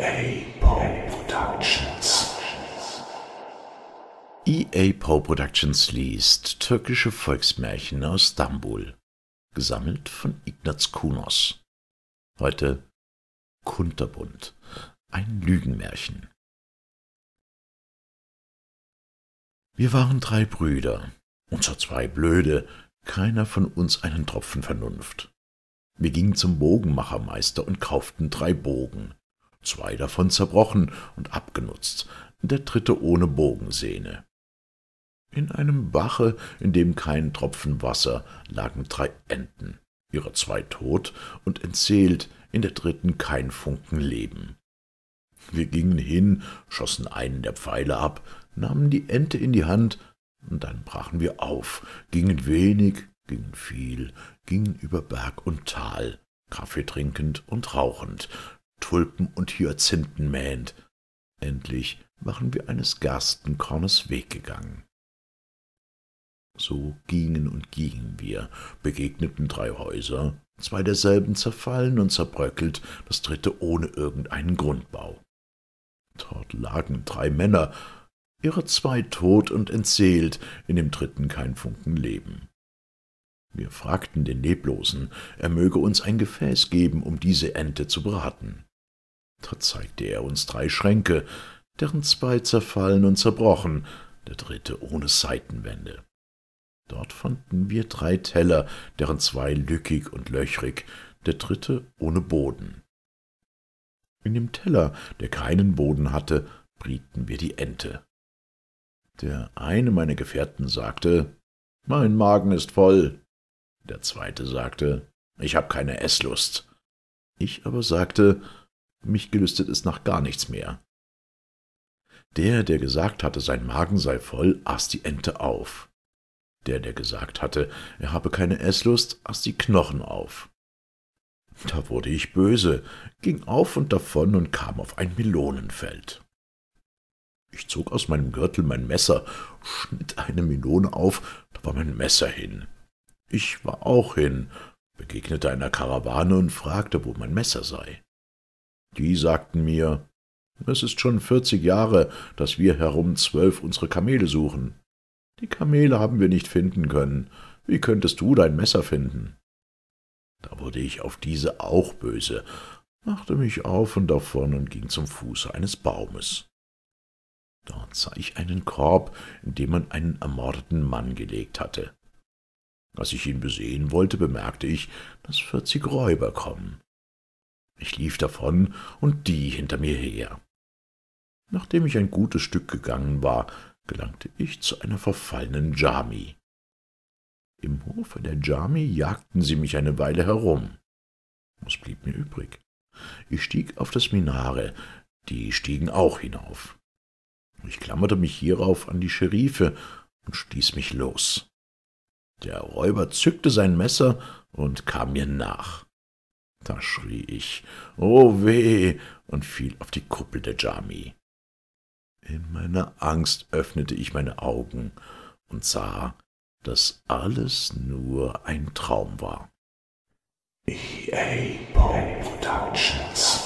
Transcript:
EA Pow Productions. EA Poe Productions liest türkische Volksmärchen aus Istanbul, gesammelt von Ignaz Kunos. Heute Kunterbund, ein Lügenmärchen. Wir waren drei Brüder, unser zwei Blöde, keiner von uns einen Tropfen Vernunft. Wir gingen zum Bogenmachermeister und kauften drei Bogen zwei davon zerbrochen und abgenutzt, der dritte ohne Bogensehne. In einem Bache, in dem kein Tropfen Wasser, lagen drei Enten, ihrer zwei tot und entseelt, in der dritten kein Funken Leben. Wir gingen hin, schossen einen der Pfeile ab, nahmen die Ente in die Hand, und dann brachen wir auf, gingen wenig, gingen viel, gingen über Berg und Tal, Kaffee trinkend und rauchend, Tulpen und Hyazinthen mähend. Endlich waren wir eines Gerstenkornes Weg gegangen. So gingen und gingen wir, begegneten drei Häuser, zwei derselben zerfallen und zerbröckelt, das dritte ohne irgendeinen Grundbau. Dort lagen drei Männer, ihre zwei tot und entseelt, in dem dritten kein Funken Leben. Wir fragten den Leblosen, er möge uns ein Gefäß geben, um diese Ente zu braten. Da zeigte er uns drei Schränke, deren zwei zerfallen und zerbrochen, der dritte ohne Seitenwände. Dort fanden wir drei Teller, deren zwei lückig und löchrig, der dritte ohne Boden. In dem Teller, der keinen Boden hatte, brieten wir die Ente. Der eine meiner Gefährten sagte, mein Magen ist voll. Der zweite sagte, ich habe keine Esslust. Ich aber sagte, mich gelüstet es nach gar nichts mehr. Der, der gesagt hatte, sein Magen sei voll, aß die Ente auf. Der, der gesagt hatte, er habe keine Esslust, aß die Knochen auf. Da wurde ich böse, ging auf und davon und kam auf ein Melonenfeld. Ich zog aus meinem Gürtel mein Messer, schnitt eine Melone auf, da war mein Messer hin. Ich war auch hin, begegnete einer Karawane und fragte, wo mein Messer sei. Die sagten mir, es ist schon vierzig Jahre, dass wir herum zwölf unsere Kamele suchen. Die Kamele haben wir nicht finden können. Wie könntest du dein Messer finden? Da wurde ich auf diese auch böse, machte mich auf und davon und ging zum Fuße eines Baumes. Dort sah ich einen Korb, in dem man einen ermordeten Mann gelegt hatte. Als ich ihn besehen wollte, bemerkte ich, dass vierzig Räuber kommen. Ich lief davon und die hinter mir her. Nachdem ich ein gutes Stück gegangen war, gelangte ich zu einer verfallenen Jami. Im Hofe der Jami jagten sie mich eine Weile herum. Was blieb mir übrig? Ich stieg auf das Minare, die stiegen auch hinauf. Ich klammerte mich hierauf an die Scherife und stieß mich los. Der Räuber zückte sein Messer und kam mir nach. Da schrie ich, oh weh, und fiel auf die Kuppel der Jami. In meiner Angst öffnete ich meine Augen und sah, daß alles nur ein Traum war. EA Productions